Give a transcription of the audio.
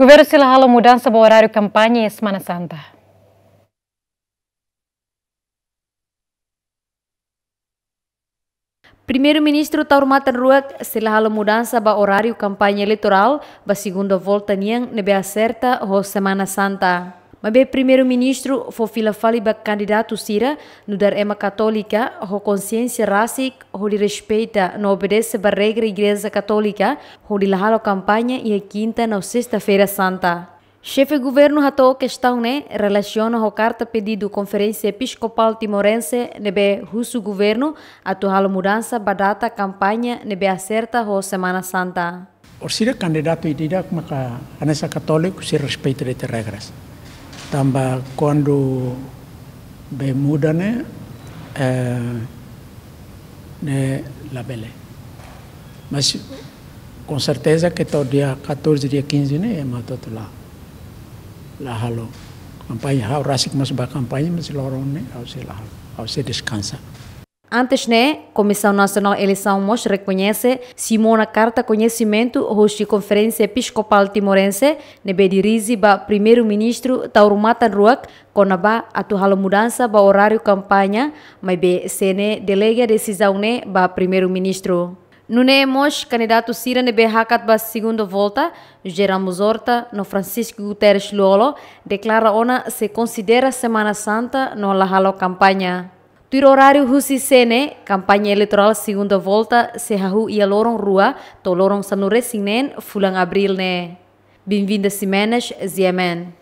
Governo sinala mudança do horário campanha e Semana Santa. Primeiro-ministro Taurmatan Ruak sinala mudança do horário campanha eleitoral, ba segunda volta niang nebe acerta ho Semana Santa. Mabe primeiro-ministro Fofila Faliba candidato Sira, no dar ema católica, ho consciência rasic, ho de respeita, no obedece a regra igreja católica, ho de lahalo campanha e a quinta na sexta-feira santa. Chefe governo ratou questão né relaciona a carta pedido conferência episcopal timorense nebe russo governo atual mudança da campanha nebe acerta ho semana santa. Orsira candidato idida a anessa católica se respeita de regras. Tamba quando be mudane eh, ne labele. Mas con certeza que to dia 14, dia 15 né, to la. La halo. Campanha, rasik mas ba campanha mas lorone, au se la. Au se descansa. Antes, né, Comissão Nacional Eleição MOS reconhece Simona Carta Conhecimento hoje Conferência Episcopal Timorense Nebedirizi ba Primeiro-Ministro Taurumata Ruak Konaba atuhala mudança ba horário campanha mas be sene delega decisão né ba Primeiro-Ministro. Nune MOS candidato Sira Nebe Hakat ba segunda volta Geramos Horta no Francisco Guterres Lolo, declara ona se considera Semana Santa no lahalo campanha. Tiro horário husi sene, kampanye elektoral segunda volta se ia lorong rua to lorong sanure sinen fulang abril ne. Bem-vinda Simenes, Ziemen.